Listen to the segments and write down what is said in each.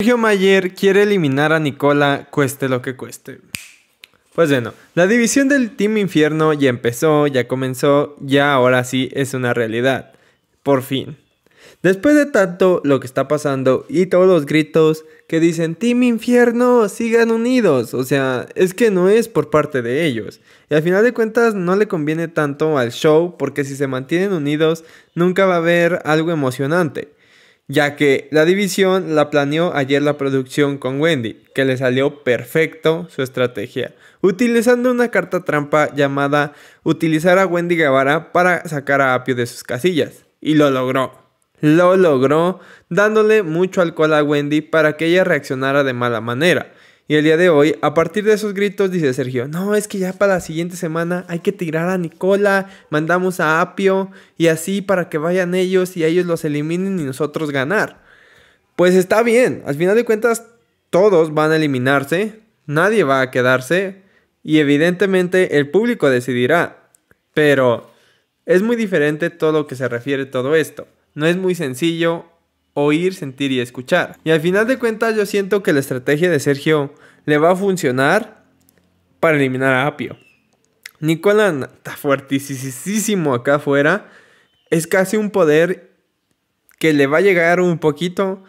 Sergio Mayer quiere eliminar a Nicola cueste lo que cueste. Pues bueno, la división del Team Infierno ya empezó, ya comenzó, ya ahora sí es una realidad. Por fin. Después de tanto lo que está pasando y todos los gritos que dicen Team Infierno, sigan unidos. O sea, es que no es por parte de ellos. Y al final de cuentas no le conviene tanto al show porque si se mantienen unidos nunca va a haber algo emocionante ya que la división la planeó ayer la producción con Wendy, que le salió perfecto su estrategia, utilizando una carta trampa llamada utilizar a Wendy Guevara para sacar a Apio de sus casillas, y lo logró. Lo logró dándole mucho alcohol a Wendy para que ella reaccionara de mala manera, y el día de hoy, a partir de esos gritos, dice Sergio, no, es que ya para la siguiente semana hay que tirar a Nicola, mandamos a Apio y así para que vayan ellos y ellos los eliminen y nosotros ganar. Pues está bien, al final de cuentas todos van a eliminarse, nadie va a quedarse y evidentemente el público decidirá. Pero es muy diferente todo lo que se refiere a todo esto. No es muy sencillo oír, sentir y escuchar. Y al final de cuentas yo siento que la estrategia de Sergio le va a funcionar para eliminar a Apio. Nicolás está fuertísimo acá afuera. Es casi un poder que le va a llegar un poquito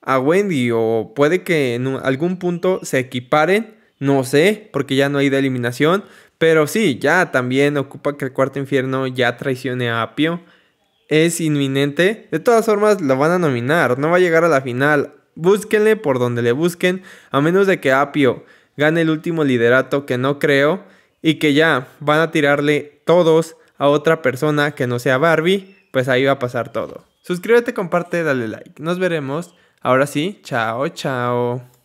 a Wendy o puede que en algún punto se equiparen. No sé, porque ya no hay de eliminación. Pero sí, ya también ocupa que el cuarto infierno ya traicione a Apio es inminente. De todas formas, lo van a nominar. No va a llegar a la final. Búsquenle por donde le busquen. A menos de que Apio gane el último liderato, que no creo. Y que ya van a tirarle todos a otra persona que no sea Barbie. Pues ahí va a pasar todo. Suscríbete, comparte, dale like. Nos veremos. Ahora sí, chao, chao.